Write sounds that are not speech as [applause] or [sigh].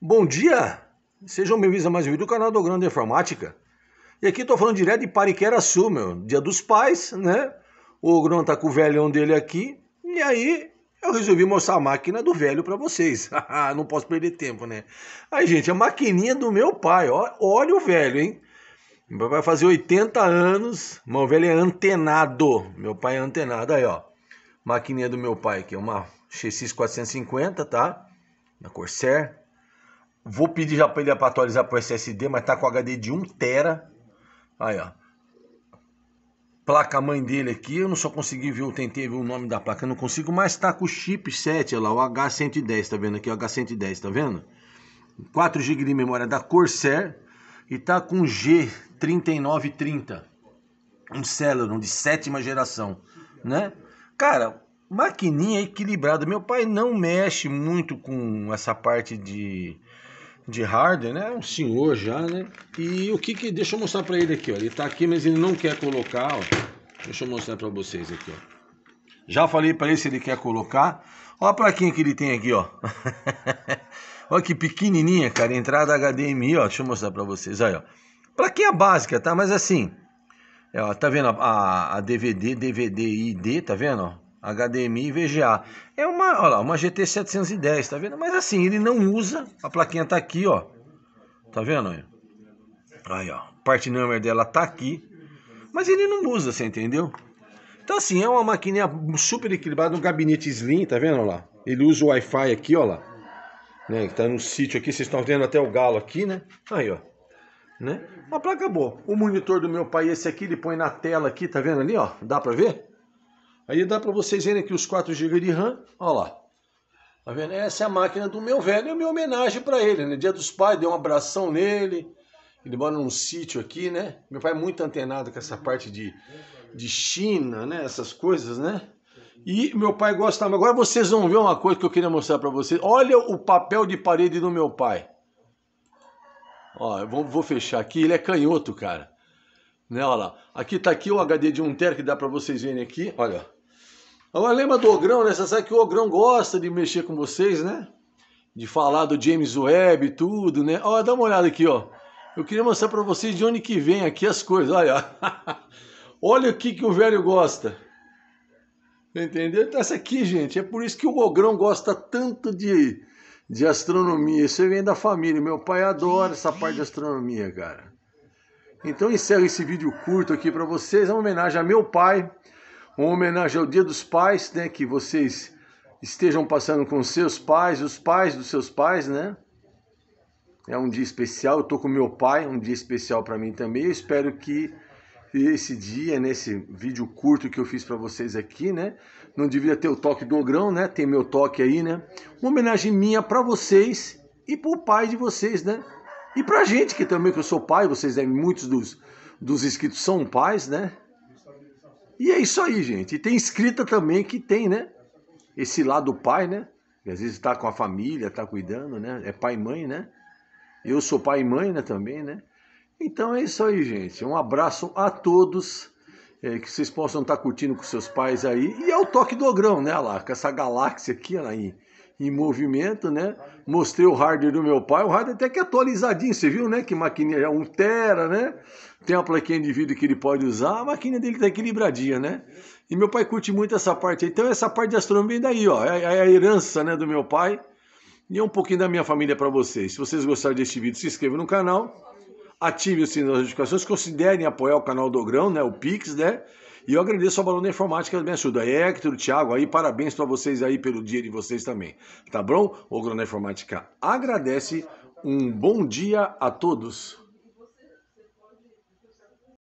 Bom dia! Sejam bem-vindos a mais um vídeo do canal do Grande Informática. E aqui estou falando direto de Pariquera Sul, meu. Dia dos pais, né? O Grão tá com o velhão dele aqui. E aí eu resolvi mostrar a máquina do velho para vocês. [laughs] Ah, não posso perder tempo, né? Aí, gente, a maquininha do meu pai. Ó, olha o velho, hein? Meu pai vai fazer 80 anos. Meu velho é antenado. Meu pai é antenado. Aí, ó. Maquininha do meu pai aqui. Uma XX450, tá? Na Corsair. Vou pedir já para ele atualizar para o SSD, mas tá com HD de 1 tera. Aí, ó. Placa mãe dele aqui, eu não só consegui ver, eu tentei ver o nome da placa, eu não consigo, mas tá com o chip 7, olha lá, o H110, tá vendo aqui, o H110, tá vendo? 4 GB de memória da Corsair e tá com G3930, um Celeron de sétima geração, né? Cara, maquininha equilibrada. Meu pai não mexe muito com essa parte de de Harden, né? um senhor já, né? E o que que... Deixa eu mostrar para ele aqui, ó. Ele tá aqui, mas ele não quer colocar, ó. Deixa eu mostrar para vocês aqui, ó. Já falei para ele se ele quer colocar. Olha a plaquinha que ele tem aqui, ó. Olha [laughs] que pequenininha, cara. Entrada HDMI, ó. Deixa eu mostrar para vocês. Aí, ó. Plaquinha básica, tá? Mas assim... É, ó, tá vendo a, a, DVD, DVD ID, tá vendo, HDMI e VGA. É uma, olha lá, uma GT 710, tá vendo? Mas assim, ele não usa, a plaquinha tá aqui, ó. Tá vendo? Aí, ó, parte number dela tá aqui. Mas ele não usa, você entendeu? Então assim, é uma maquininha super equilibrada, um gabinete slim, tá vendo olha lá? Ele usa o Wi-Fi aqui, ó lá. Né, que tá no sítio aqui, vocês estão vendo até o galo aqui, né? Aí, ó. Né? Uma placa boa. O monitor do meu pai, esse aqui, ele põe na tela aqui, tá vendo ali, ó? Dá pra ver? Aí dá para vocês verem aqui os 4 GB de RAM, olha lá. Tá vendo? Essa é a máquina do meu velho, é minha homenagem para ele, né? Dia dos Pais, deu um abração nele. Ele mora num sítio aqui, né? Meu pai é muito antenado com essa parte de, de China, né? Essas coisas, né? E meu pai gostava. Agora vocês vão ver uma coisa que eu queria mostrar para vocês. Olha o papel de parede do meu pai. Ó, eu vou, vou fechar aqui. Ele é canhoto, cara. Né, olha lá. Aqui tá aqui o HD de um tera que dá para vocês verem aqui. Olha, Agora lembra do Ogrão, né? Você sabe que o Ogrão gosta de mexer com vocês, né? De falar do James Webb e tudo, né? Olha, dá uma olhada aqui, ó. Eu queria mostrar para vocês de onde que vem aqui as coisas. Olha, [laughs] olha o que, que o velho gosta. Entendeu? Então, essa aqui, gente, é por isso que o Ogrão gosta tanto de, de astronomia. Isso vem da família. Meu pai adora essa parte de astronomia, cara. Então encerro esse vídeo curto aqui para vocês. É uma homenagem a meu pai. Uma homenagem ao Dia dos Pais, né? Que vocês estejam passando com seus pais, os pais dos seus pais, né? É um dia especial. Eu tô com meu pai, um dia especial para mim também. Eu espero que esse dia, nesse né, vídeo curto que eu fiz para vocês aqui, né? Não devia ter o toque do ogrão, né? Tem meu toque aí, né? Uma homenagem minha para vocês e pro pai de vocês, né? E pra gente que também que eu sou pai, vocês né, muitos dos dos inscritos são pais, né? E é isso aí, gente. E tem escrita também que tem, né? Esse lado pai, né? Que às vezes está com a família, está cuidando, né? É pai e mãe, né? Eu sou pai e mãe né, também, né? Então é isso aí, gente. Um abraço a todos. É, que vocês possam estar tá curtindo com seus pais aí. E é o toque do ogrão, né, lá? Com essa galáxia aqui, aí em movimento, né? Mostrei o hardware do meu pai, o hardware até que é atualizadinho, você viu, né? Que maquininha é um tera, né? Tem uma plaquinha de vidro que ele pode usar, a máquina dele tá equilibradinha, né? E meu pai curte muito essa parte. Então essa parte de astronomia daí, ó, é, é a herança, né, do meu pai. E é um pouquinho da minha família para vocês. Se vocês gostaram deste vídeo, se inscrevam no canal, ative o sininho das notificações, considerem apoiar o canal do Grão, né, o Pix, né? E eu agradeço ao Barão da Informática que me ajuda. Hector, Thiago, aí parabéns para vocês aí pelo dia de vocês também. Tá bom? O Barão da Informática agradece. Um bom dia a todos.